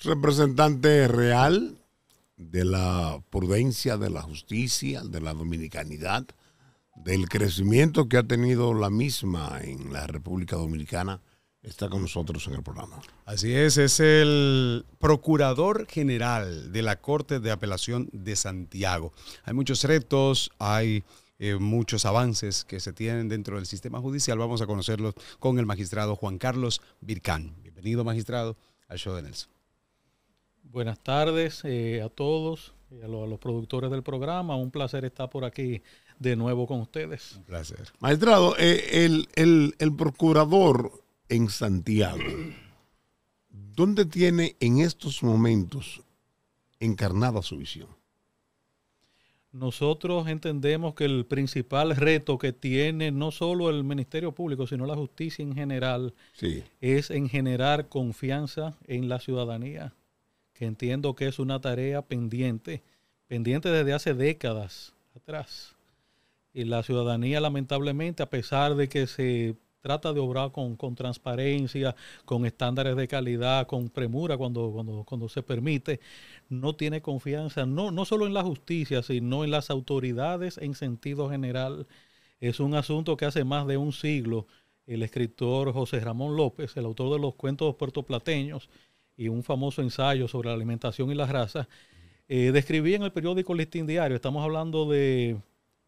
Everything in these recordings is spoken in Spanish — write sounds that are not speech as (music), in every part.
representante real de la prudencia, de la justicia, de la dominicanidad, del crecimiento que ha tenido la misma en la República Dominicana, está con nosotros en el programa. Así es, es el Procurador General de la Corte de Apelación de Santiago. Hay muchos retos, hay... Eh, muchos avances que se tienen dentro del sistema judicial. Vamos a conocerlos con el magistrado Juan Carlos Vircán. Bienvenido, magistrado, al show de Nelson. Buenas tardes eh, a todos y eh, a, los productores del programa. Un placer estar por aquí de nuevo con ustedes. Un placer. Maestrado, eh, el, procurador en Santiago, (clears throat) ¿dónde tiene en estos momentos encarnada su visión? Nosotros entendemos que el principal reto que tiene no solo el Ministerio Público, sino la justicia en general, es en generar confianza en la ciudadanía que entiendo que es una tarea pendiente, pendiente desde hace décadas atrás. Y la ciudadanía, lamentablemente, a pesar de que se trata de obrar con, transparencia, con estándares de calidad, con premura cuando, cuando, cuando se permite, no tiene confianza, no, no solo en la justicia, sino en las autoridades en sentido general. Es un asunto que hace más de un siglo el escritor José Ramón López, el autor de los cuentos puertoplateños, y un famoso ensayo sobre la alimentación y las razas, eh, describí en el periódico Listín Diario, estamos hablando de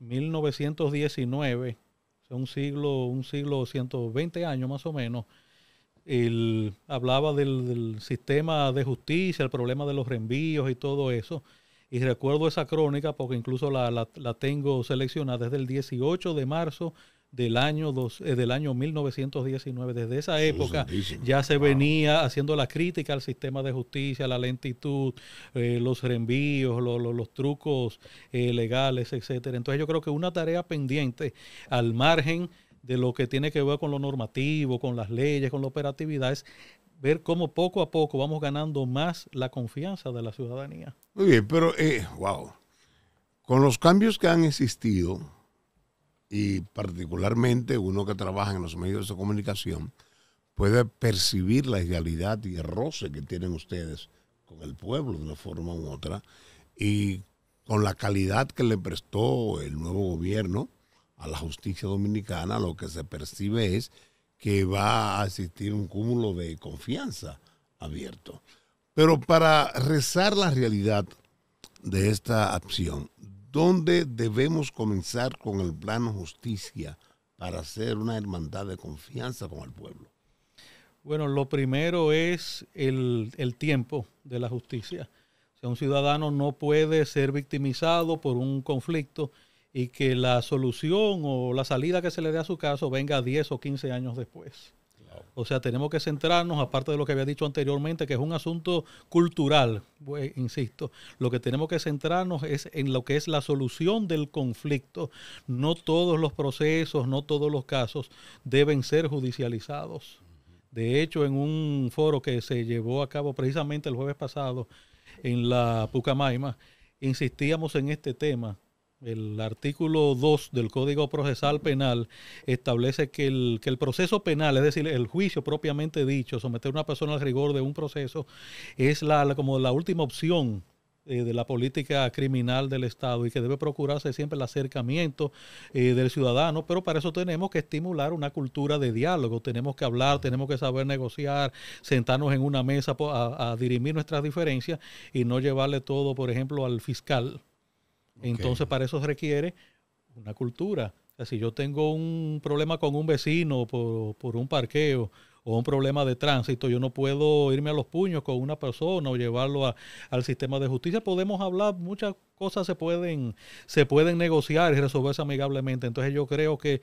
1919, un siglo, un siglo 120 años más o menos, él hablaba del, sistema de justicia, el problema de los reenvíos y todo eso. Y recuerdo esa crónica porque incluso la, la tengo seleccionada desde el 18 de marzo del año, dos, eh, del año 1919. Desde esa época ya se venía haciendo la crítica al sistema de justicia, la lentitud, eh, los reenvíos, los trucos eh, legales, etcétera. Entonces yo creo que una tarea pendiente al margen de lo que tiene que ver con lo normativo, con las leyes, con la operatividad, es ver cómo poco a poco vamos ganando más la confianza de la ciudadanía. Muy bien, pero, wow, con los cambios que han existido, y particularmente uno que trabaja en los medios de comunicación puede percibir la realidad y el roce que tienen ustedes con el pueblo de una forma u otra y con la calidad que le prestó el nuevo gobierno a la justicia dominicana, lo que se percibe es que va a existir un cúmulo de confianza abierto. Pero para rezar la realidad de esta acción, ¿Dónde debemos comenzar con el plano justicia para hacer una hermandad de confianza con el pueblo? Bueno, lo primero es el, tiempo de la justicia. un ciudadano no puede ser victimizado por un conflicto y que la solución o la salida que se le dé a su caso venga 10 o 15 años después. O sea, tenemos que centrarnos, aparte de lo que había dicho anteriormente, que es un asunto cultural, pues, insisto, lo que tenemos que centrarnos es en lo que es la solución del conflicto. No todos los procesos, no todos los casos deben ser judicializados. De hecho, en un foro que se llevó a cabo precisamente el jueves pasado en la Pucamaima, insistíamos en este tema el artículo 2 del Código Procesal Penal establece que el, proceso penal, es decir, el juicio propiamente dicho, someter a una persona al rigor de un proceso, es la, como la última opción eh, de la política criminal del Estado y que debe procurarse siempre el acercamiento eh, del ciudadano, pero para eso tenemos que estimular una cultura de diálogo, tenemos que hablar, tenemos que saber negociar, sentarnos en una mesa a dirimir nuestras diferencias y no llevarle todo, por ejemplo, al fiscal entonces, para eso requiere una cultura. si yo tengo un problema con un vecino por un parqueo o un problema de tránsito, yo no puedo irme a los puños con una persona o llevarlo al sistema de justicia. Podemos hablar, muchas cosas se pueden, se pueden negociar y resolverse amigablemente. Entonces yo creo que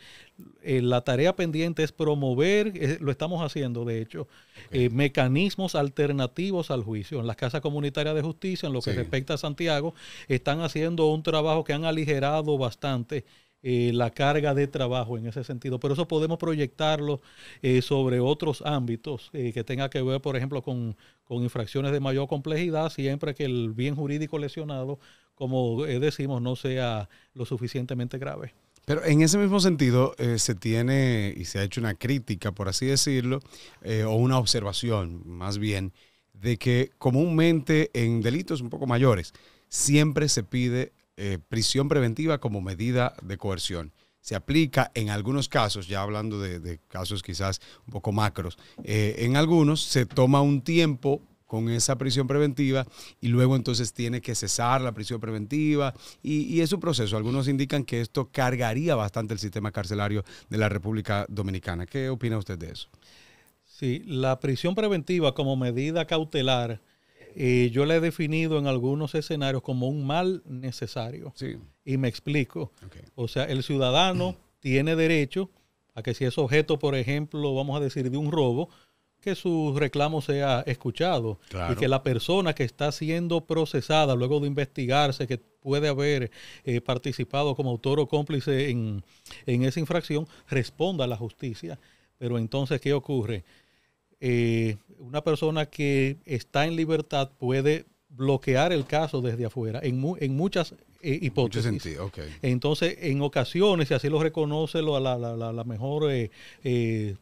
eh, la tarea pendiente es promover, eh, lo estamos haciendo de hecho, eh, mecanismos alternativos al juicio. En las casas comunitarias de justicia, en lo que respecta a Santiago, están haciendo un trabajo que han aligerado bastante eh, la carga de trabajo en ese sentido. Pero eso podemos proyectarlo eh, sobre otros ámbitos eh, que tenga que ver, por ejemplo, con, con, infracciones de mayor complejidad, siempre que el bien jurídico lesionado, como decimos, no sea lo suficientemente grave. Pero en ese mismo sentido, se tiene y se ha hecho una crítica, por así decirlo, o una observación más bien, de que comúnmente en delitos un poco mayores siempre se pide eh, prisión preventiva como medida de coerción. Se aplica en algunos casos, ya hablando de, casos quizás un poco macros, eh, en algunos se toma un tiempo con esa prisión preventiva y luego entonces tiene que cesar la prisión preventiva y, y, es un proceso. Algunos indican que esto cargaría bastante el sistema carcelario de la República Dominicana. ¿Qué opina usted de eso? Sí, la prisión preventiva como medida cautelar eh, yo la he definido en algunos escenarios como un mal necesario. Y me explico. O sea, el ciudadano (clears throat) tiene derecho a que si es objeto, por ejemplo, vamos a decir, de un robo, que su reclamo sea escuchado y que la persona que está siendo procesada luego de investigarse, que puede haber eh, participado como autor o cómplice en, en esa infracción, responda a la justicia. Pero entonces, ¿qué ocurre? Eh, una persona que está en libertad puede bloquear el caso desde afuera en, en muchas eh, hipótesis. sentido. Entonces, en ocasiones, y así lo reconoce lo, la, mejor, eh,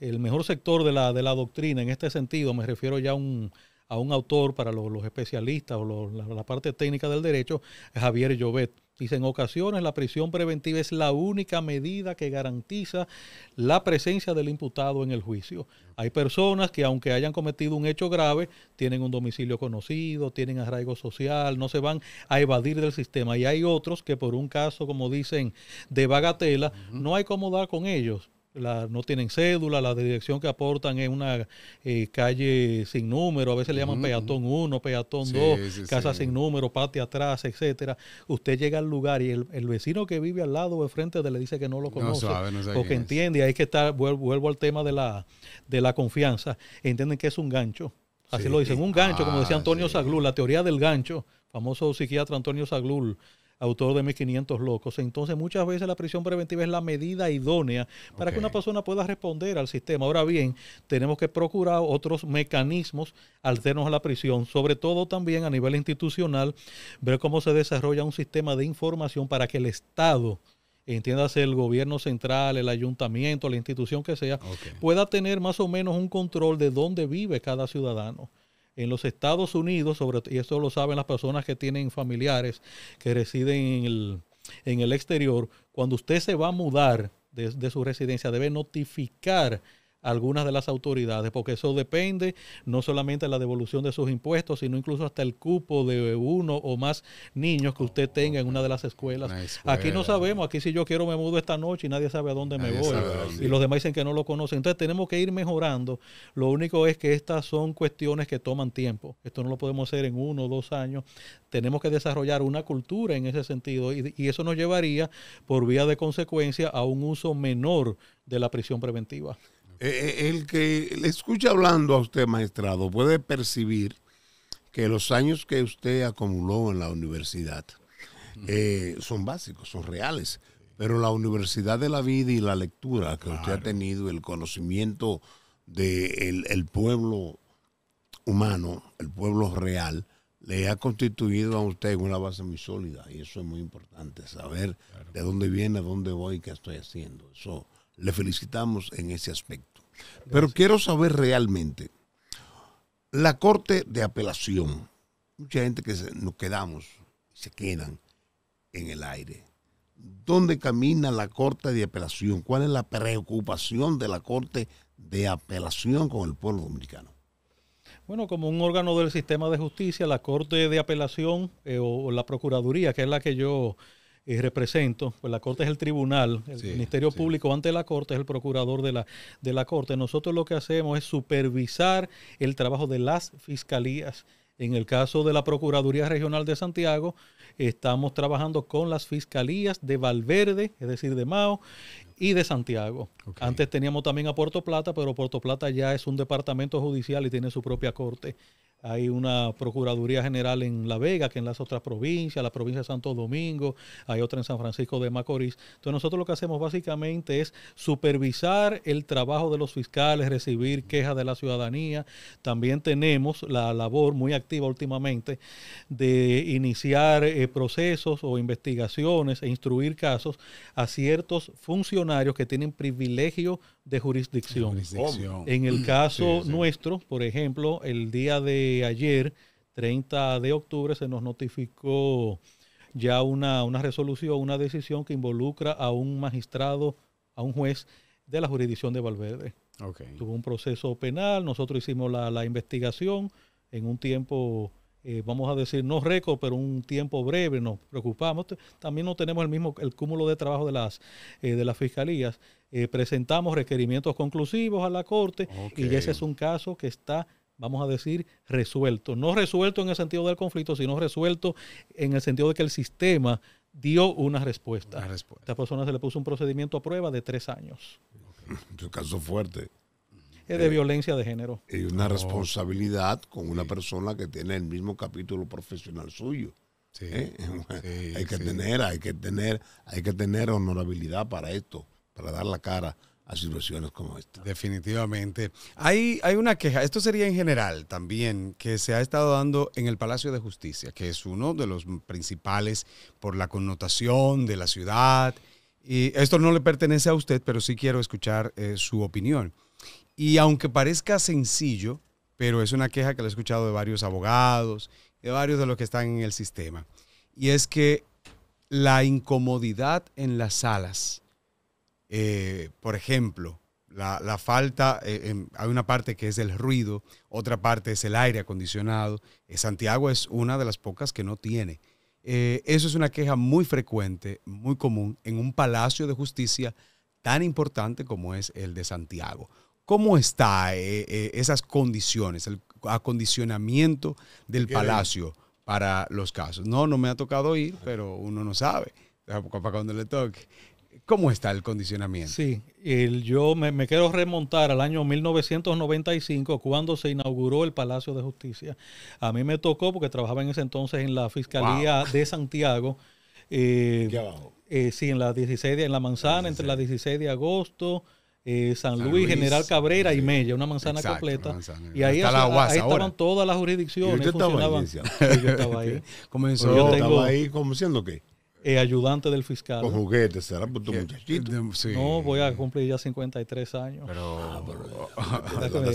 el mejor sector de la, de la doctrina, en este sentido me refiero ya a un, a un autor para los, especialistas o la, parte técnica del derecho, Javier Llobet. Dice, en ocasiones la prisión preventiva es la única medida que garantiza la presencia del imputado en el juicio. Hay personas que aunque hayan cometido un hecho grave, tienen un domicilio conocido, tienen arraigo social, no se van a evadir del sistema. Y hay otros que por un caso, como dicen, de bagatela, no hay cómo dar con ellos la, no tienen cédula, la dirección que aportan es una eh, calle sin número, a veces le llaman peatón 1, peatón 2, casa sin número, patio atrás, etcétera. Usted llega al lugar y el, vecino que vive al lado o enfrente de le dice que no lo conoce porque que entiende, es. que está, vuelvo, al tema de la, de la confianza, entienden que es un gancho. Así lo dicen, un gancho, como decía ah, Antonio Saglú, la teoría del gancho famoso psiquiatra Antonio Saglul, autor de 1500 locos. Entonces muchas veces la prisión preventiva es la medida idónea para que una persona pueda responder al sistema. Ahora bien, tenemos que procurar otros mecanismos alternos a la prisión, sobre todo también a nivel institucional, ver cómo se desarrolla un sistema de información para que el Estado entiéndase el gobierno central, el ayuntamiento, la institución que sea, pueda tener más o menos un control de dónde vive cada ciudadano. En los Estados Unidos, sobre, y eso lo saben las personas que tienen familiares que residen en el, exterior, cuando usted se va a mudar de su residencia, debe notificar algunas de las autoridades, porque eso depende no solamente de la devolución de sus impuestos, sino incluso hasta el cupo de uno o más niños que usted tenga en una de las escuelas. Aquí no sabemos, aquí si yo quiero me mudo esta noche y nadie sabe a dónde me voy. Y los demás dicen que no lo conocen. Entonces tenemos que ir mejorando. Lo único es que estas son cuestiones que toman tiempo. Esto no lo podemos hacer en uno o dos años. Tenemos que desarrollar una cultura en ese sentido y eso nos llevaría por vía de consecuencia a un uso menor de la prisión preventiva. Eh, eh, el que le escucha hablando a usted, maestrado, puede percibir que los años que usted acumuló en la universidad eh, son básicos, son reales, pero la universidad de la vida y la lectura que usted ha tenido, el conocimiento del de el pueblo humano, el pueblo real, le ha constituido a usted una base muy sólida y eso es muy importante, saber de dónde viene, dónde voy, qué estoy haciendo. Eso le felicitamos en ese aspecto. Pero quiero saber realmente, la Corte de Apelación, mucha gente que nos quedamos, se quedan en el aire. ¿Dónde camina la Corte de Apelación? ¿Cuál es la preocupación de la Corte de Apelación con el pueblo dominicano? Bueno, como un órgano del sistema de justicia, la Corte de Apelación eh, o la Procuraduría, que es la que yo y eh, represento, pues la Corte es el tribunal, el Ministerio Público ante la Corte es el procurador de la, de la Corte. Nosotros lo que hacemos es supervisar el trabajo de las fiscalías. En el caso de la Procuraduría Regional de Santiago, estamos trabajando con las fiscalías de Valverde, es decir, de Mao, y de Santiago. Antes teníamos también a Puerto Plata, pero Puerto Plata ya es un departamento judicial y tiene su propia corte. Hay una Procuraduría General en La Vega, que en las otras provincias, la provincia de Santo Domingo, hay otra en San Francisco de Macorís. Entonces nosotros lo que hacemos básicamente es supervisar el trabajo de los fiscales, recibir quejas de la ciudadanía. También tenemos la labor muy activa últimamente de iniciar eh, procesos o investigaciones e instruir casos a ciertos funcionarios que tienen privilegio de jurisdicción. En el mm. caso nuestro, por ejemplo, el día de ayer, 30 de octubre, se nos notificó ya una, resolución, una decisión que involucra a un magistrado, a un juez de la jurisdicción de Valverde. Tuvo un proceso penal, nosotros hicimos la, investigación en un tiempo, eh, vamos a decir, no récord, pero un tiempo breve, nos preocupamos. También no tenemos el mismo, el cúmulo de trabajo de las, eh, de las fiscalías. Eh, presentamos requerimientos conclusivos a la Corte y ese es un caso que está vamos a decir, resuelto. No resuelto en el sentido del conflicto, sino resuelto en el sentido de que el sistema dio una respuesta. A Esta persona se le puso un procedimiento a prueba de tres años. Es (laughs) un caso fuerte. Es de violencia de género. Y una oh. responsabilidad con una persona que tiene el mismo capítulo profesional suyo. Sí, ¿Eh? (laughs) hay que tener, hay que tener, hay que tener honorabilidad para esto, para dar la cara a situaciones como esta. Definitivamente. Hay, hay una queja, esto sería en general también, que se ha estado dando en el Palacio de Justicia, que es uno de los principales por la connotación de la ciudad. Y esto no le pertenece a usted, pero sí quiero escuchar eh, su opinión. Y aunque parezca sencillo, pero es una queja que lo he escuchado de varios abogados, de varios de los que están en el sistema, y es que la incomodidad en las salas eh, por ejemplo, la, falta, eh, hay una parte que es el ruido, otra parte es el aire acondicionado. Eh, Santiago es una de las pocas que no tiene. eso es una queja muy frecuente, muy común en un palacio de justicia tan importante como es el de Santiago. ¿Cómo están esas condiciones, el acondicionamiento del palacio para los casos? No, no me ha tocado ir, pero uno no sabe para cuando le toque. ¿Cómo está el condicionamiento? Sí, el, yo me, quiero remontar al año 1995 cuando se inauguró el Palacio de Justicia. A mí me tocó porque trabajaba en ese entonces en la Fiscalía de Santiago. Eh, eh, sí, en la 16 en la manzana, entre la 16 de agosto, eh, San, Luis, General Cabrera y Mella, una manzana completa. Y ahí, la estaban todas las jurisdicciones. Yo estaba, (laughs) pues estaba ahí. Comenzó. ahí como siendo que... Eh, ayudante del fiscal. Con juguetes, será pues, tu muchachito. No, voy a cumplir ya 53 años. Pero, pero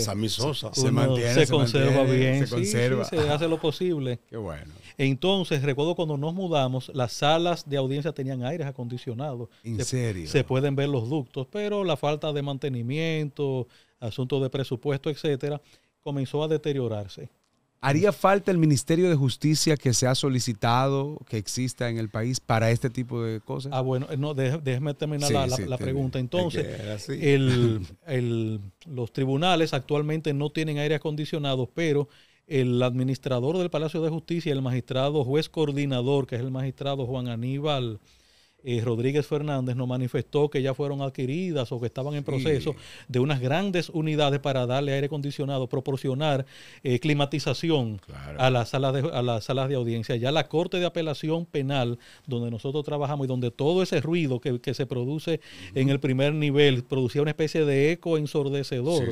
Se mantiene. Se, conserva bien. Se conserva. se hace lo posible. (laughs) Qué bueno. Entonces, recuerdo cuando nos mudamos, las salas de audiencia tenían aire acondicionados. ¿En serio? Se pueden ver los ductos, pero la falta de mantenimiento, asuntos de presupuesto, etcétera, comenzó a deteriorarse. ¿Haría falta el Ministerio de Justicia que se ha solicitado que exista en el país para este tipo de cosas? Ah, bueno, eh, no, déjeme terminar la, pregunta. Entonces, (laughs) los tribunales actualmente no tienen aire acondicionado, pero el administrador del Palacio de Justicia, el magistrado juez coordinador, que es el magistrado Juan Aníbal Rodríguez Fernández nos manifestó que ya fueron adquiridas o que estaban en proceso de unas grandes unidades para darle aire acondicionado, proporcionar eh, climatización a, las salas de, a las salas de audiencia. Ya la Corte de Apelación Penal, donde nosotros trabajamos y donde todo ese ruido que, se produce en el primer nivel producía una especie de eco ensordecedor,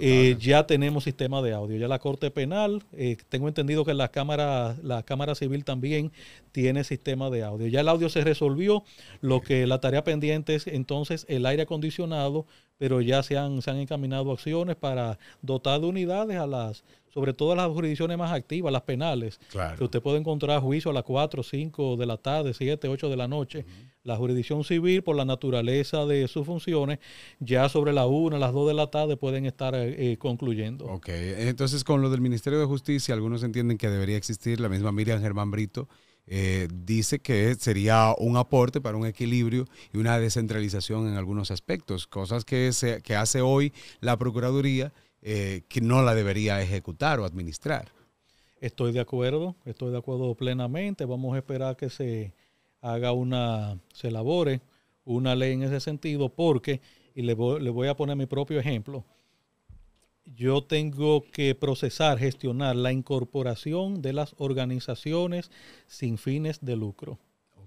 eh, ya tenemos sistema de audio. Ya la Corte Penal, eh, tengo entendido que la Cámara, la Cámara Civil también tiene sistema de audio. Ya el audio se resolvió lo que la tarea pendiente es entonces el aire acondicionado, pero ya se han, se han encaminado acciones para dotar de unidades a las, sobre todo las jurisdicciones más activas, las penales, que usted puede encontrar juicio a las 4, 5 de la tarde, 7, 8 de la noche. La jurisdicción civil, por la naturaleza de sus funciones, ya sobre la 1, las 2 de la tarde pueden estar eh, eh, concluyendo. Ok, entonces con lo del Ministerio de Justicia, algunos entienden que debería existir la misma Miriam Germán Brito eh, dice que sería un aporte para un equilibrio y una descentralización en algunos aspectos, cosas que, se, que hace hoy la Procuraduría eh, que no la debería ejecutar o administrar. Estoy de acuerdo, estoy de acuerdo plenamente. Vamos a esperar que se haga una, se elabore una ley en ese sentido, porque, y le voy a poner mi propio ejemplo, yo tengo que procesar, gestionar la incorporación de las organizaciones sin fines de lucro.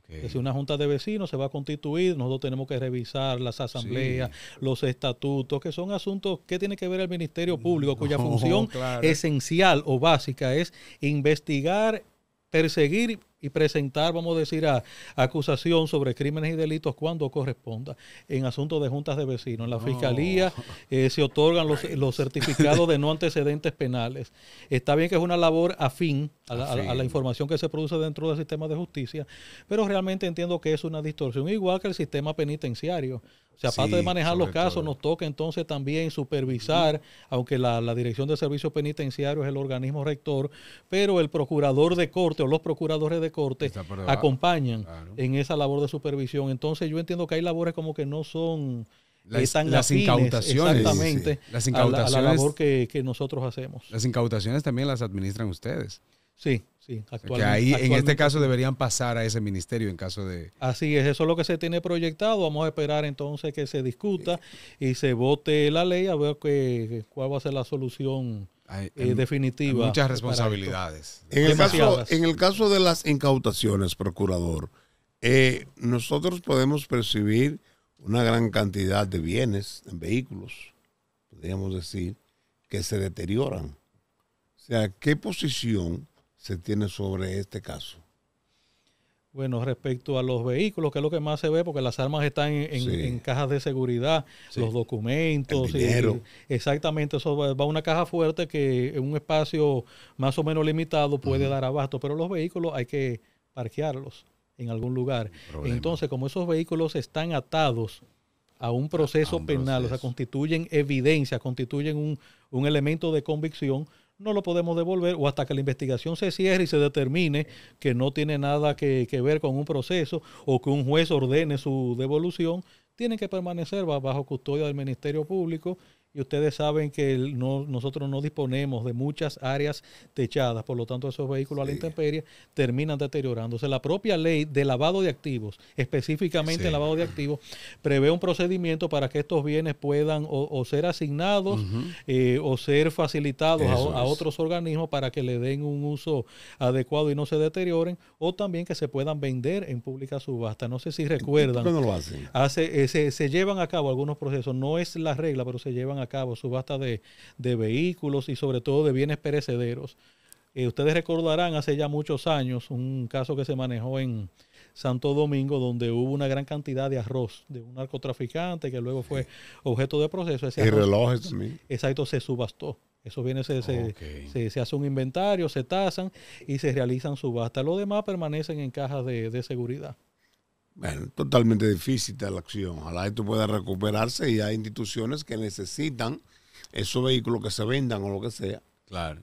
es Si una junta de vecinos se va a constituir, nosotros tenemos que revisar las asambleas, los estatutos, que son asuntos que tiene que ver el Ministerio mm, Público, cuya función esencial o básica es investigar, perseguir y presentar, vamos a decir, a, acusación sobre crímenes y delitos cuando corresponda en asuntos de juntas de vecinos. En la fiscalía eh, se otorgan los, certificados de no antecedentes penales. Está bien que es una labor afín a la, información que se produce dentro del sistema de justicia, pero realmente entiendo que es una distorsión, igual que el sistema penitenciario. O sea, aparte de manejar los casos, nos toca entonces también supervisar, aunque la, la, Dirección de Servicios Penitenciarios es el organismo rector, pero el procurador de corte o los procuradores de corte acompañan en esa labor de supervisión. Entonces yo entiendo que hay labores como que no son las, incautaciones. Exactamente. Las incautaciones. A la, labor que, nosotros hacemos. Las incautaciones también las administran ustedes. Sí, sí, actualmente. que ahí, en este caso, deberían pasar a ese ministerio en caso de. Así es, eso es lo que se tiene proyectado. Vamos a esperar entonces que se discuta eh, y se vote la ley a ver que, cuál va a ser la solución eh, hay, definitiva. muchas responsabilidades. En el, caso, en el, caso, de las incautaciones, procurador, eh, nosotros podemos percibir una gran cantidad de bienes, en vehículos, podríamos decir, que se deterioran. O sea, ¿qué posición se tiene sobre este caso? Bueno, respecto a los vehículos, que es lo que más se ve, porque las armas están en, cajas de seguridad, los documentos, exactamente, eso va, a una caja fuerte que en un espacio más o menos limitado puede dar abasto, pero los vehículos hay que parquearlos en algún lugar. Entonces, como esos vehículos están atados a un proceso penal, o sea, constituyen evidencia, constituyen un, un elemento de convicción, no lo podemos devolver o hasta que la investigación se cierre y se determine que no tiene nada que, ver con un proceso o que un juez ordene su devolución, tiene que permanecer bajo custodia del Ministerio Público y ustedes saben que nosotros no disponemos de muchas áreas techadas, por lo tanto esos vehículos a la intemperie terminan deteriorándose. La propia ley de lavado de activos, específicamente lavado de activos, prevé un procedimiento para que estos bienes puedan o, ser asignados eh, o ser facilitados a, otros organismos para que le den un uso adecuado y no se deterioren, o también que se puedan vender en pública subasta. No sé si recuerdan. ¿Cuándo lo hacen? Hace, eh, se, se llevan a cabo algunos procesos, no es la regla, pero se llevan a cabo subasta de, vehículos y sobre todo de bienes perecederos. Eh, ustedes recordarán hace ya muchos años un caso que se manejó en Santo Domingo donde hubo una gran cantidad de arroz de un narcotraficante que luego fue objeto de proceso. y relojes Exacto, se subastó. Eso viene, se, se, hace un inventario, se tasan y se realizan subastas. Lo demás permanecen en cajas de, de seguridad. Bueno, totalmente difícil la acción. Ojalá esto pueda recuperarse y hay instituciones que necesitan esos vehículos que se vendan o lo que sea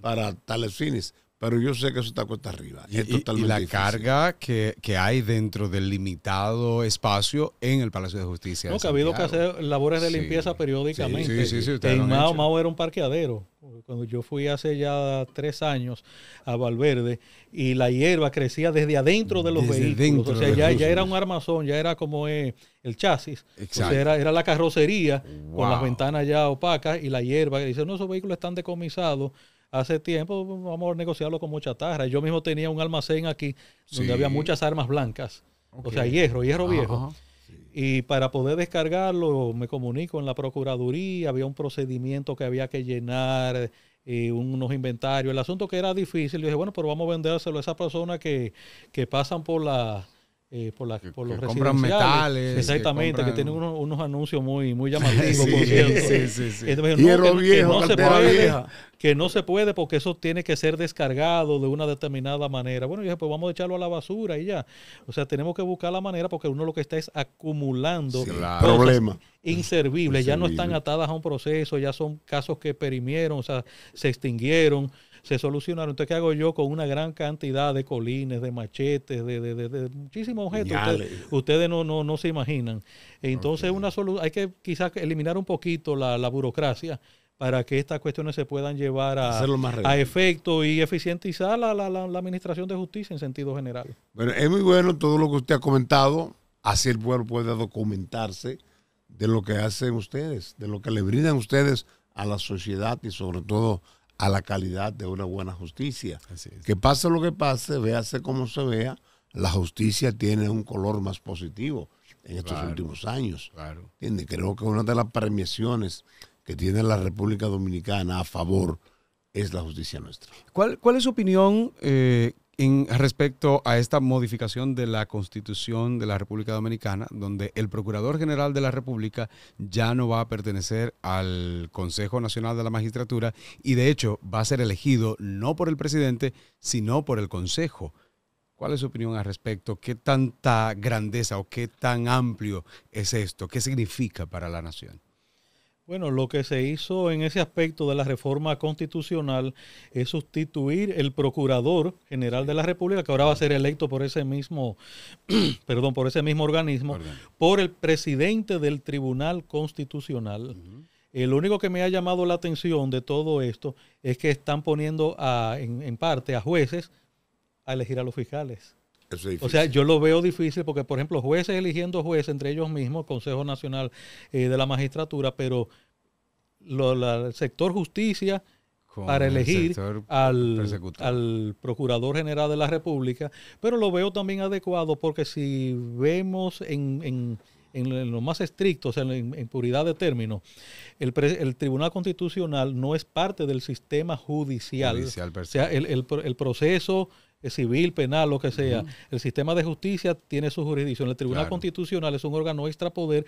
para tales fines pero yo sé que eso está cuesta arriba. Y, la carga que, hay dentro del limitado espacio en el Palacio de Justicia. No, que ha habido que hacer labores de limpieza periódicamente. Sí, sí, sí. En Mao, era un parqueadero. Cuando yo fui hace ya tres años a Valverde y la hierba crecía desde adentro de los vehículos. O sea, ya, ya, era un armazón, ya era como es el chasis. Exacto. era, era la carrocería con las ventanas ya opacas y la hierba. dice, no, esos vehículos están decomisados hace tiempo, vamos a negociarlo con mucha tarra. Yo mismo tenía un almacén aquí donde había muchas armas blancas, o sea, hierro, hierro viejo. Y para poder descargarlo, me comunico en la Procuraduría, había un procedimiento que había que llenar, eh, unos inventarios. El asunto que era difícil, yo dije, bueno, pero vamos a vendérselo a esa persona que, que pasan por la eh, por, los metales. Exactamente, que, tienen unos, anuncios muy, muy llamativos, por cierto. que, no se puede, porque eso tiene que ser descargado de una determinada manera. Bueno, yo dije, pues vamos a echarlo a la basura y ya. O sea, tenemos que buscar la manera porque uno lo que está es acumulando inservibles. Ya no están atadas a un proceso, ya son casos que perimieron, o sea, se extinguieron se solucionaron. Entonces, ¿qué hago yo con una gran cantidad de colines, de machetes, de, de, muchísimos objetos? Ustedes, no, no, no se imaginan. Entonces, una hay que quizás eliminar un poquito la, burocracia para que estas cuestiones se puedan llevar a, a efecto y eficientizar la, la, administración de justicia en sentido general. Bueno, es muy bueno todo lo que usted ha comentado, así el pueblo puede documentarse de lo que hacen ustedes, de lo que le brindan ustedes a la sociedad y sobre todo a la calidad de una buena justicia. Que pase lo que pase, véase como se vea, la justicia tiene un color más positivo en estos últimos años. Claro. Creo que una de las premiaciones que tiene la República Dominicana a favor es la justicia nuestra. ¿Cuál, cuál es su opinión eh, en respecto a esta modificación de la Constitución de la República Dominicana, donde el Procurador General de la República ya no va a pertenecer al Consejo Nacional de la Magistratura y de hecho va a ser elegido no por el presidente, sino por el Consejo. ¿Cuál es su opinión al respecto? ¿Qué tanta grandeza o qué tan amplio es esto? ¿Qué significa para la nación? Bueno, lo que se hizo en ese aspecto de la reforma constitucional es sustituir el procurador general de la República, que ahora va a ser electo por ese mismo, (clears throat) perdón, por ese mismo organismo, por el presidente del Tribunal Constitucional. El eh, único que me ha llamado la atención de todo esto es que están poniendo a, en parte a jueces a elegir a los fiscales o sea, yo lo veo difícil porque, por ejemplo, jueces eligiendo jueces entre ellos mismos, Consejo Nacional eh, de la Magistratura, pero el sector justicia para elegir al, Procurador General de la República, pero lo veo también adecuado porque si vemos en, lo más estricto, en, puridad de términos, el, Tribunal Constitucional no es parte del sistema judicial. o sea, el, el proceso civil, penal, lo que sea. El sistema de justicia tiene su jurisdicción. El Tribunal Constitucional es un órgano extrapoder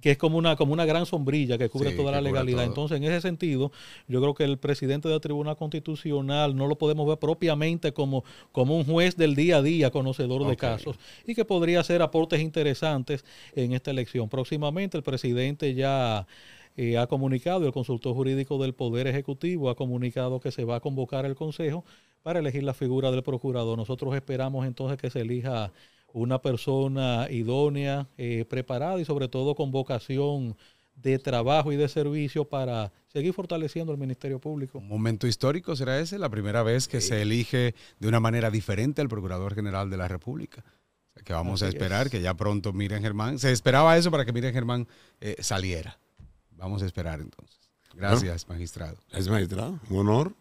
que es como una, como una gran sombrilla que cubre toda la legalidad. Entonces, en ese sentido, yo creo que el presidente del Tribunal Constitucional no lo podemos ver propiamente como, como un juez del día a día, conocedor de casos, y que podría hacer aportes interesantes en esta elección. Próximamente el presidente ya... Eh, ha comunicado, el consultor jurídico del Poder Ejecutivo ha comunicado que se va a convocar el Consejo para elegir la figura del procurador. Nosotros esperamos entonces que se elija una persona idónea, eh, preparada y sobre todo con vocación de trabajo y de servicio para seguir fortaleciendo el Ministerio Público. Un momento histórico será ese, la primera vez que se elige de una manera diferente al Procurador General de la República. que vamos a esperar que ya pronto Miriam Germán, se esperaba eso para que Miriam Germán eh, saliera. Vamos a esperar entonces. Gracias, magistrado. Es magistrado, un honor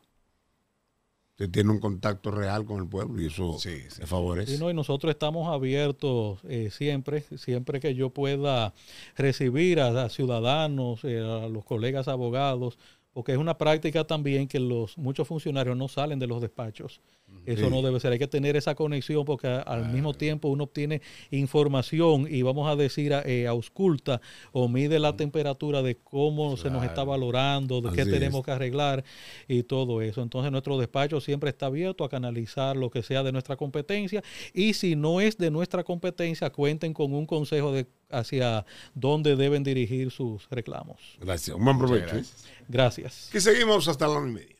se tiene un contacto real con el pueblo y eso se favorece. Y, nosotros estamos abiertos eh, siempre, siempre que yo pueda recibir a, ciudadanos, eh, a los colegas abogados, porque es una práctica también que los muchos funcionarios no salen de los despachos. Eso no debe ser, hay que tener esa conexión porque al mismo tiempo uno obtiene información y vamos a decir, eh, ausculta o mide la temperatura de cómo se nos está valorando, de qué tenemos que arreglar y todo eso. Entonces nuestro despacho siempre está abierto a canalizar lo que sea de nuestra competencia y si no es de nuestra competencia, cuenten con un consejo de hacia dónde deben dirigir sus reclamos. Gracias. Un buen provecho. ¿eh? Gracias. gracias. Que seguimos hasta la hora y media.